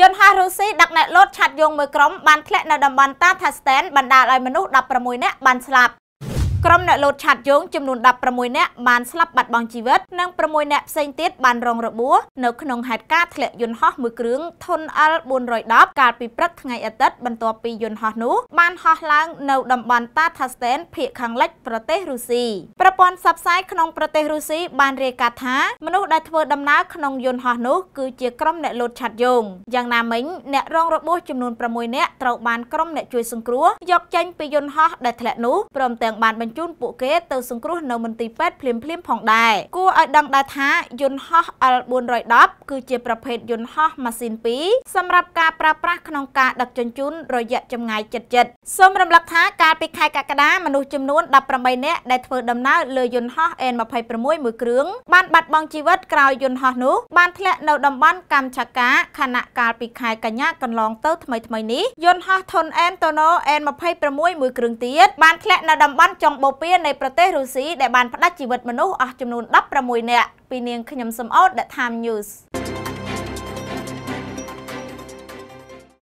យន្តហោះរុស្ស៊ីដឹកអ្នកលូតឆាត់យងមួយក្រុមបានធ្លាក់នៅតំបន់តាថាស្តែនបណ្ដាលឲ្យមនុស្ស16នាក់បានស្លាប់ក្រុមអ្នកលោតឆាត់យងចំនួន16នាក់បានស្លាប់បាត់បង់ជីវិត និង6នាក់ផ្សេងទៀតបានរងរបួសនៅក្នុងហេតុការណ៍ធ្លាក់យន្តហោះមួយគ្រឿងធុន L410 កាលពីព្រឹកថ្ងៃអាទិត្យបន្ទាប់ពីយន្តហោះនោះ បានហោះឡើងនៅតំបន់តាថាស្ទែន ភាគខាងលិចប្រទេសរុស្ស៊ីប្រព័ន្ធផ្សព្វផ្សាយក្នុងប្រទេសរុស្ស៊ីបានរាយការណ៍ថាមនុស្សដែលធ្វើដំណើរក្នុងយន្តហោះនោះគឺជាក្រុមអ្នកលោតឆាត់យងយ៉ាងណាមិញអ្នករងរបួសចំនួន6នាក់ត្រូវបានក្រុមអ្នកជួយសង្គ្រោះយកចេញពីយន្តហោះដែលធ្លាក់នោះព្រមទាំងបានបញ្ញ្ជូនពួកគេទៅសង្គ្រោះ នៅមន្ទីរពេទ្យភ្លាមភ្លាមផងដែរគួរឲ្យដឹងដែរថាយន្តហោះ L410 គឺជាប្រភេទយន្តហោះម៉ាស៊ីន2សម្រាប់ការប្រើប្រាស់ក្នុងការដឹកជញ្ជូនរយៈចម្ងាយជិតៗសូមរំលឹកថាកាលពីខែកក្កដាមនុស្សចំនួន18នាក់ដែលធ្វើដំណើរលើយន្តហោះ N26 មួយគ្រឿងបានបាត់បង់ជីវិតក្រោយយន្តហោះនោះបានធ្លាក់នៅតំបន់កម្មឆាកាខណៈកាលពីខែកញ្ញាកន្លងទៅថ្មីៗនេះយន្តហោះធុន N Tono N26 មួយគ្រឿងទៀតបានធ្លាក់នៅតំបន់ចុងបូព៌ានៃប្រទេសរុស្ស៊ីដែលបានផ្តាច់ជីវិតមនុស្សអស់ចំនួន16នាក់ពីនាងខ្ញុំសំអោត The Time News